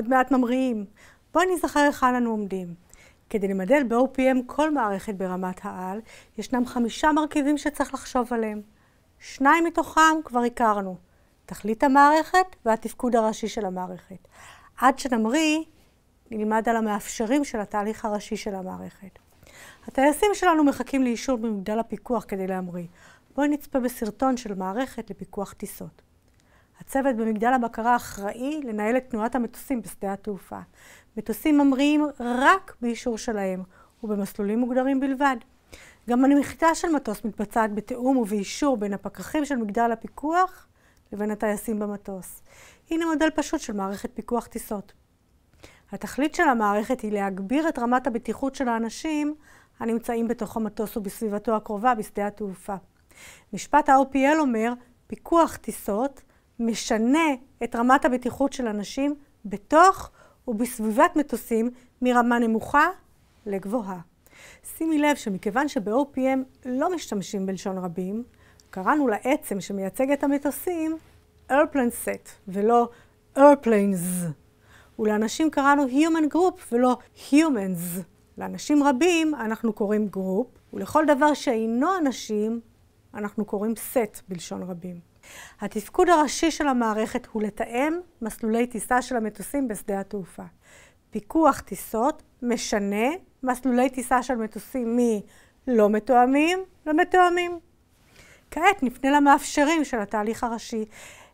עוד מעט ממריאים. בואו נזכר היכן אנו עומדים. כדי למדל ב-OPM כל מערכת ברמת העל, ישנם חמישה מרכיבים שצריך לחשוב עליהם. שניים מתוכם כבר הכרנו, תכלית המערכת והתפקוד הראשי של המערכת. עד שנמריא, נלמד על המאפשרים של התהליך הראשי של המערכת. הטייסים שלנו מחכים לאישור במגדל הפיקוח כדי להמריא. בואי נצפה בסרטון של מערכת לפיקוח טיסות. הצוות במגדל הבקרה אחראי לנהל את תנועת המטוסים בשדה התעופה. מטוסים ממריאים רק באישור שלהם, ובמסלולים מוגדרים בלבד. גם הנמיכתה של מטוס מתבצעת בתיאום ובאישור בין הפקחים של מגדל הפיקוח לבין הטייסים במטוס. הנה מודל פשוט של מערכת פיקוח טיסות. התכלית של המערכת היא להגביר את רמת הבטיחות של האנשים הנמצאים בתוך המטוס ובסביבתו הקרובה בשדה התעופה. משפט ה-OPL אומר, פיקוח טיסות משנה את רמת הבטיחות של אנשים בתוך ובסביבת מטוסים מרמה נמוכה לגבוהה. שימי לב שמכיוון שב-OPM לא משתמשים בלשון רבים, קראנו לעצם שמייצג את המטוסים Airplane Set ולא Airplanes. ולאנשים קראנו Human Group ולא Humans. לאנשים רבים אנחנו קוראים Group, ולכל דבר שאינו אנשים אנחנו קוראים סט בלשון רבים. התפקוד הראשי של המערכת הוא לתאם מסלולי טיסה של המטוסים בשדה התעופה. פיקוח טיסות משנה מסלולי טיסה של מטוסים מלא מתואמים למתואמים. לא כעת נפנה למאפשרים של התהליך הראשי.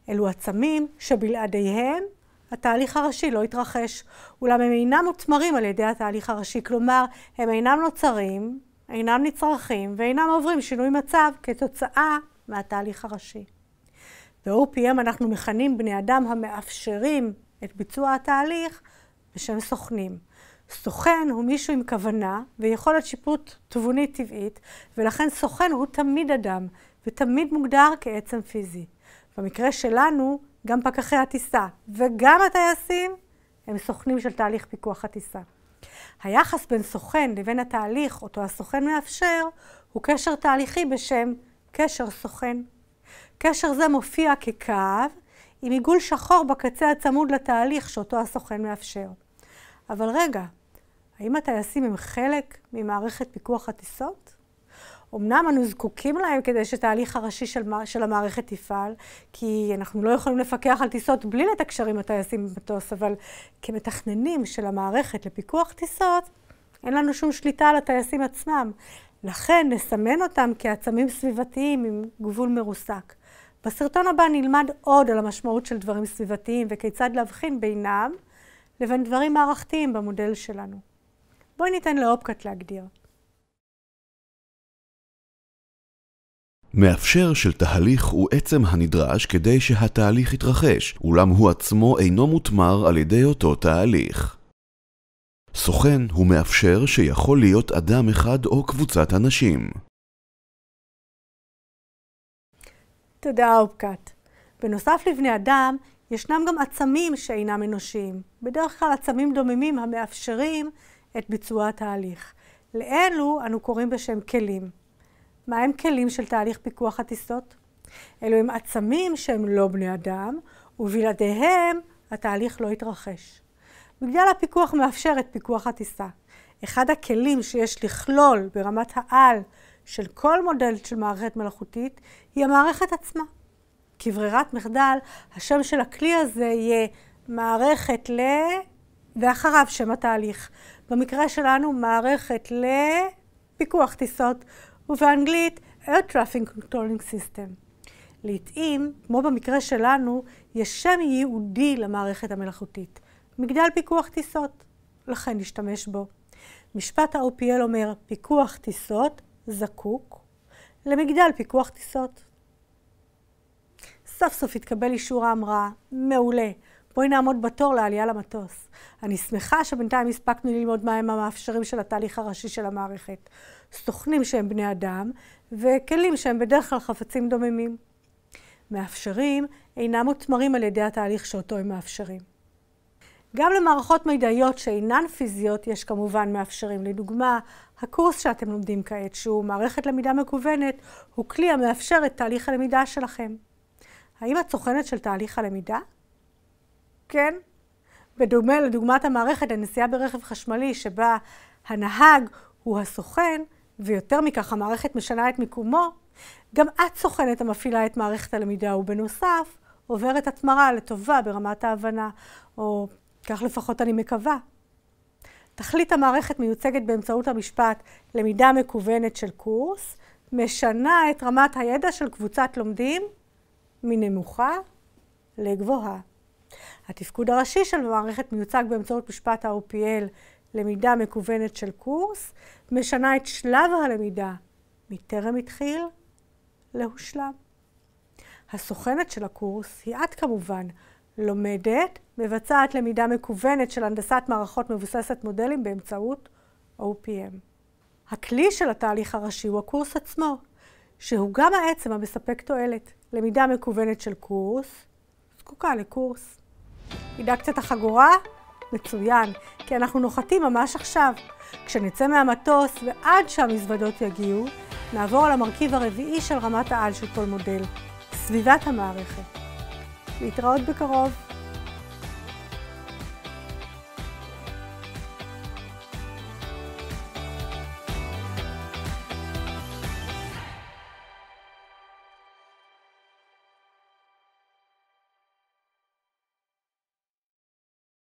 אלו עצמים שבלעדיהם התהליך הראשי לא יתרחש, אולם הם אינם מותמרים על ידי התהליך הראשי, כלומר, הם אינם נוצרים אינם נצרכים ואינם עוברים שינוי מצב כתוצאה מהתהליך הראשי. ב-OPM אנחנו מכנים בני אדם המאפשרים את ביצוע התהליך בשם סוכנים. סוכן הוא מישהו עם כוונה ויכולת שיפוט תבונית טבעית, ולכן סוכן הוא תמיד אדם, ותמיד מוגדר כעצם פיזי. במקרה שלנו, גם פקחי הטיסה וגם הטייסים הם סוכנים של תהליך פיקוח הטיסה. היחס בין סוכן לבין התהליך אותו הסוכן מאפשר הוא קשר תהליכי בשם קשר סוכן. קשר זה מופיע כקו עם עיגול שחור בקצה הצמוד לתהליך שאותו הסוכן מאפשר. אבל רגע, האם הטייסים הם חלק ממערכת פיקוח הטיסות? אמנם אנו זקוקים להם כדי שתהליך הראשי של, של המערכת יפעל, כי אנחנו לא יכולים לפקח על טיסות בלי לתקשר עם הטייסים במטוס, אבל כמתכננים של המערכת לפיקוח טיסות, אין לנו שום שליטה על הטייסים עצמם. לכן נסמן אותם כעצמים סביבתיים עם גבול מרוסק. בסרטון הבא נלמד עוד על המשמעות של דברים סביבתיים וכיצד להבחין בינם לבין דברים מערכתיים במודל שלנו. בואי ניתן לאופקת להגדיר. מאפשר של תהליך הוא עצם הנדרש כדי שהתהליך יתרחש, אולם הוא עצמו אינו מותמר על ידי אותו תהליך. סוכן הוא מאפשר שיכול להיות אדם אחד או קבוצת אנשים. תודה, אופקת. בנוסף לבני אדם, ישנם גם עצמים שאינם אנושיים, בדרך כלל עצמים דוממים המאפשרים את ביצוע התהליך. לאלו אנו קוראים בשם כלים. מה הם כלים של תהליך פיקוח הטיסות? אלו הם עצמים שהם לא בני אדם, ובלעדיהם התהליך לא יתרחש. בגלל הפיקוח מאפשר את פיקוח הטיסה. אחד הכלים שיש לכלול ברמת העל של כל מודל של מערכת מלאכותית היא המערכת עצמה. כברירת מחדל, השם של הכלי הזה יהיה מערכת ל... ואחריו שם התהליך. במקרה שלנו מערכת לפיקוח טיסות ובאנגלית Air Traffic Controlling System. לעתים, כמו במקרה שלנו, יש שם ייעודי למערכת המלאכותית, מגדל פיקוח טיסות, לכן נשתמש בו. משפט ה-OPL אומר, פיקוח טיסות זקוק למגדל פיקוח טיסות. סוף סוף התקבל אישור ההמראה, מעולה. בואי נעמוד בתור לעלייה למטוס. אני שמחה שבינתיים הספקנו ללמוד מהם המאפשרים של התהליך הראשי של המערכת. סוכנים שהם בני אדם, וכלים שהם בדרך כלל חפצים דוממים. מאפשרים אינם מותמרים על ידי התהליך שאותו הם מאפשרים. גם למערכות מידעיות שאינן פיזיות יש כמובן מאפשרים. לדוגמה, הקורס שאתם לומדים כעת, שהוא מערכת למידה מקוונת, הוא כלי המאפשר את תהליך הלמידה שלכם. האם את סוכנת של תהליך הלמידה? כן? בדומה לדוגמת המערכת לנסיעה ברכב חשמלי שבה הנהג הוא הסוכן, ויותר מכך המערכת משנה את מיקומו, גם את סוכנת המפעילה את מערכת הלמידה, ובנוסף עוברת התמרה לטובה ברמת ההבנה, או כך לפחות אני מקווה. תכלית המערכת מיוצגת באמצעות המשפט למידה מקוונת של קורס, משנה את רמת הידע של קבוצת לומדים מנמוכה לגבוהה. התפקוד הראשי של המערכת מיוצג באמצעות משפט ה-OPL למידה מקוונת של קורס, משנה את שלב הלמידה מטרם התחיל להושלם. הסוכנת של הקורס היא את כמובן, לומדת, מבצעת למידה מקוונת של הנדסת מערכות מבוססת מודלים באמצעות OPM. הכלי של התהליך הראשי הוא הקורס עצמו, שהוא גם העצם המספק תועלת. למידה מקוונת של קורס, זקוקה לקורס. הידקת את החגורה? מצוין, כי אנחנו נוחתים ממש עכשיו. כשנצא מהמטוס ועד שהמזוודות יגיעו, נעבור על המרכיב הרביעי של רמת העל של כל מודל, סביבת המערכת. להתראות בקרוב.